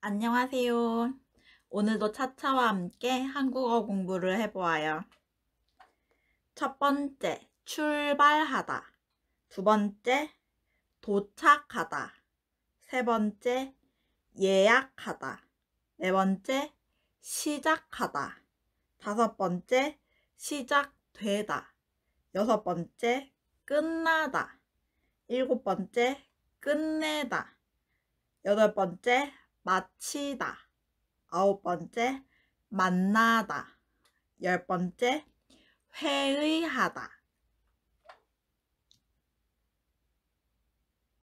안녕하세요. 오늘도 차차와 함께 한국어 공부를 해보아요. 첫 번째, 출발하다. 두 번째, 도착하다. 세 번째, 예약하다. 네 번째, 시작하다. 다섯 번째, 시작되다. 여섯 번째, 끝나다. 일곱 번째, 끝내다. 여덟 번째, 마치다 아홉 번째 만나다 열 번째 회의하다